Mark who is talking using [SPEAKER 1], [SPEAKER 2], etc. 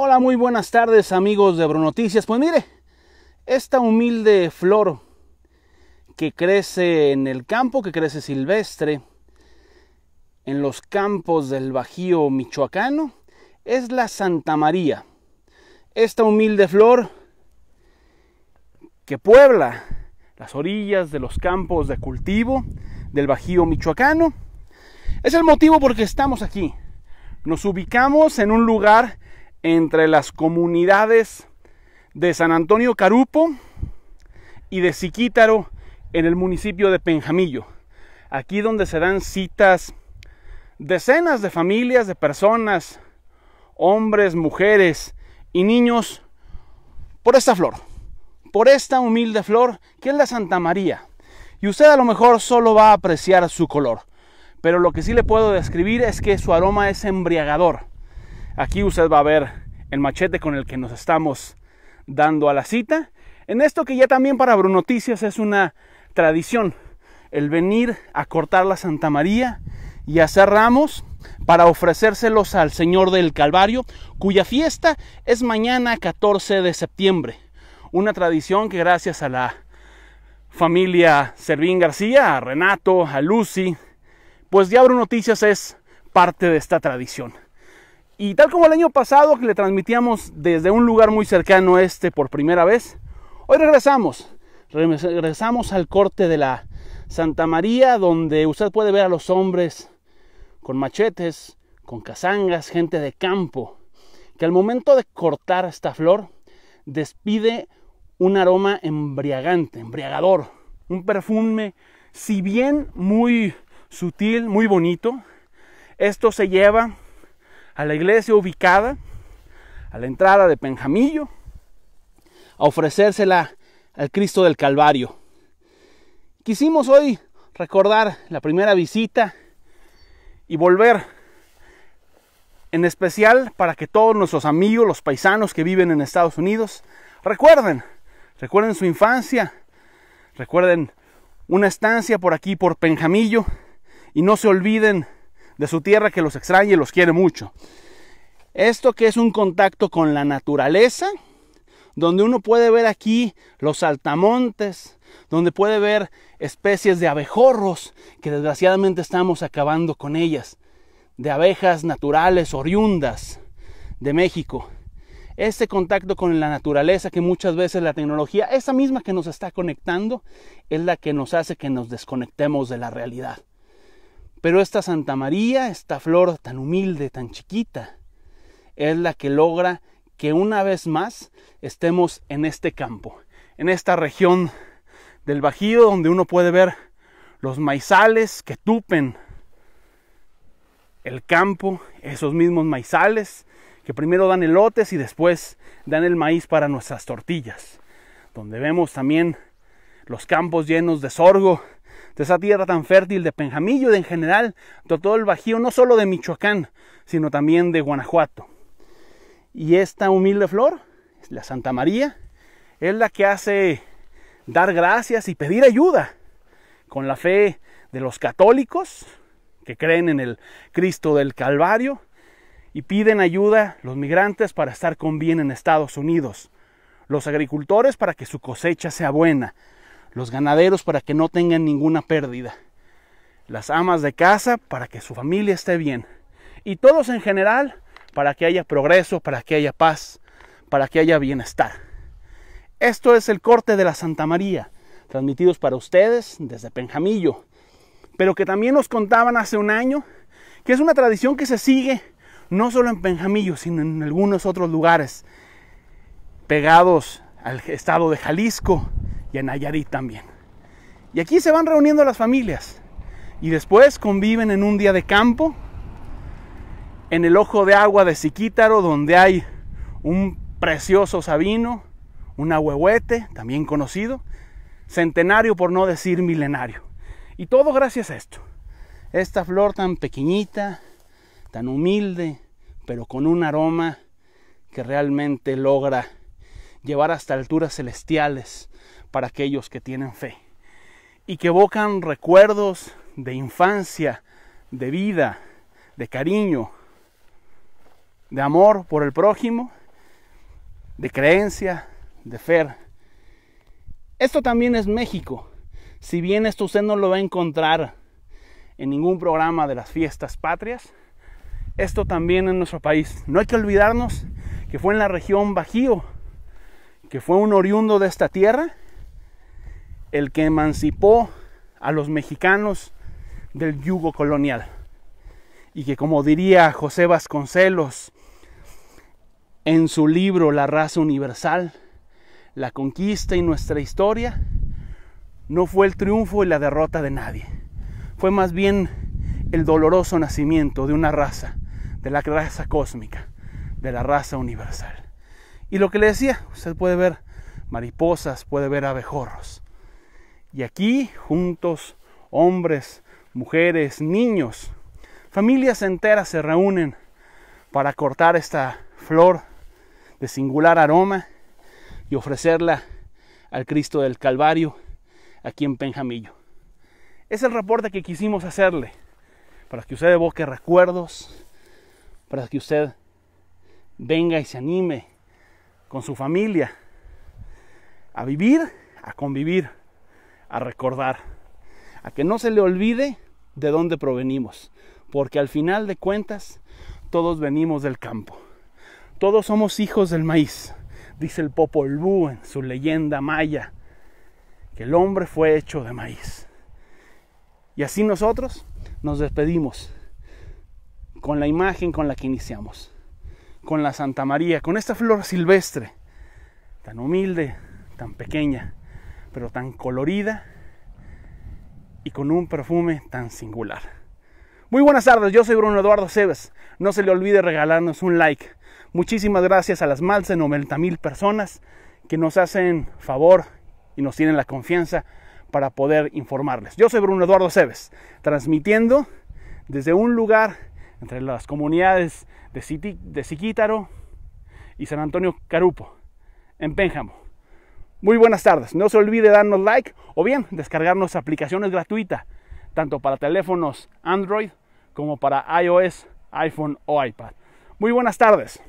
[SPEAKER 1] Hola, muy buenas tardes amigos de Bronoticias. Pues mire, esta humilde flor que crece en el campo, que crece silvestre, en los campos del Bajío Michoacano, es la Santa María. Esta humilde flor que puebla las orillas de los campos de cultivo del Bajío Michoacano. Es el motivo por que estamos aquí. Nos ubicamos en un lugar entre las comunidades de San Antonio Carupo y de Siquítaro en el municipio de Penjamillo. Aquí donde se dan citas decenas de familias, de personas, hombres, mujeres y niños por esta flor, por esta humilde flor que es la Santa María. Y usted a lo mejor solo va a apreciar su color, pero lo que sí le puedo describir es que su aroma es embriagador. Aquí usted va a ver el machete con el que nos estamos dando a la cita. En esto que ya también para Bruno Noticias es una tradición, el venir a cortar la Santa María y hacer ramos para ofrecérselos al Señor del Calvario, cuya fiesta es mañana 14 de septiembre. Una tradición que gracias a la familia Servín García, a Renato, a Lucy, pues ya Noticias es parte de esta tradición. Y tal como el año pasado que le transmitíamos desde un lugar muy cercano este por primera vez, hoy regresamos. Regresamos al corte de la Santa María, donde usted puede ver a los hombres con machetes, con cazangas, gente de campo, que al momento de cortar esta flor despide un aroma embriagante, embriagador, un perfume, si bien muy sutil, muy bonito, esto se lleva a la iglesia ubicada a la entrada de Penjamillo a ofrecérsela al Cristo del Calvario. Quisimos hoy recordar la primera visita y volver en especial para que todos nuestros amigos, los paisanos que viven en Estados Unidos, recuerden, recuerden su infancia, recuerden una estancia por aquí, por Penjamillo, y no se olviden de su tierra que los extraña y los quiere mucho. Esto que es un contacto con la naturaleza, donde uno puede ver aquí los altamontes donde puede ver especies de abejorros, que desgraciadamente estamos acabando con ellas, de abejas naturales oriundas de México. Este contacto con la naturaleza que muchas veces la tecnología, esa misma que nos está conectando, es la que nos hace que nos desconectemos de la realidad. Pero esta Santa María, esta flor tan humilde, tan chiquita, es la que logra que una vez más estemos en este campo, en esta región del Bajío donde uno puede ver los maizales que tupen el campo, esos mismos maizales que primero dan elotes y después dan el maíz para nuestras tortillas, donde vemos también los campos llenos de sorgo, de esa tierra tan fértil de Penjamillo y en general de todo el Bajío, no solo de Michoacán, sino también de Guanajuato. Y esta humilde flor, la Santa María, es la que hace dar gracias y pedir ayuda con la fe de los católicos que creen en el Cristo del Calvario y piden ayuda los migrantes para estar con bien en Estados Unidos, los agricultores para que su cosecha sea buena, los ganaderos para que no tengan ninguna pérdida, las amas de casa para que su familia esté bien y todos en general para que haya progreso, para que haya paz, para que haya bienestar. Esto es el corte de la Santa María, transmitidos para ustedes desde Penjamillo, pero que también nos contaban hace un año que es una tradición que se sigue no solo en Penjamillo, sino en algunos otros lugares pegados al estado de Jalisco, y en Nayarit también. Y aquí se van reuniendo las familias y después conviven en un día de campo en el ojo de agua de Siquítaro donde hay un precioso sabino, un ahuehuete, también conocido, centenario por no decir milenario. Y todo gracias a esto. Esta flor tan pequeñita, tan humilde, pero con un aroma que realmente logra llevar hasta alturas celestiales para aquellos que tienen fe y que evocan recuerdos de infancia, de vida, de cariño, de amor por el prójimo, de creencia, de fe. Esto también es México. Si bien esto usted no lo va a encontrar en ningún programa de las fiestas patrias, esto también en nuestro país. No hay que olvidarnos que fue en la región Bajío, que fue un oriundo de esta tierra el que emancipó a los mexicanos del yugo colonial. Y que como diría José Vasconcelos en su libro La raza universal, la conquista y nuestra historia no fue el triunfo y la derrota de nadie. Fue más bien el doloroso nacimiento de una raza, de la raza cósmica, de la raza universal. Y lo que le decía, usted puede ver mariposas, puede ver abejorros, y aquí, juntos, hombres, mujeres, niños, familias enteras se reúnen para cortar esta flor de singular aroma y ofrecerla al Cristo del Calvario aquí en Penjamillo. Es el reporte que quisimos hacerle para que usted evoque recuerdos, para que usted venga y se anime con su familia a vivir, a convivir a recordar, a que no se le olvide de dónde provenimos, porque al final de cuentas todos venimos del campo, todos somos hijos del maíz, dice el Popol Vuh en su leyenda maya, que el hombre fue hecho de maíz. Y así nosotros nos despedimos con la imagen con la que iniciamos, con la Santa María, con esta flor silvestre, tan humilde, tan pequeña, pero tan colorida y con un perfume tan singular. Muy buenas tardes, yo soy Bruno Eduardo Cebes. No se le olvide regalarnos un like. Muchísimas gracias a las más de 90 mil personas que nos hacen favor y nos tienen la confianza para poder informarles. Yo soy Bruno Eduardo Cebes, transmitiendo desde un lugar entre las comunidades de, city de y San Antonio Carupo, en Pénjamo. Muy buenas tardes. No se olvide darnos like o bien descargarnos aplicaciones gratuitas, tanto para teléfonos Android como para iOS, iPhone o iPad. Muy buenas tardes.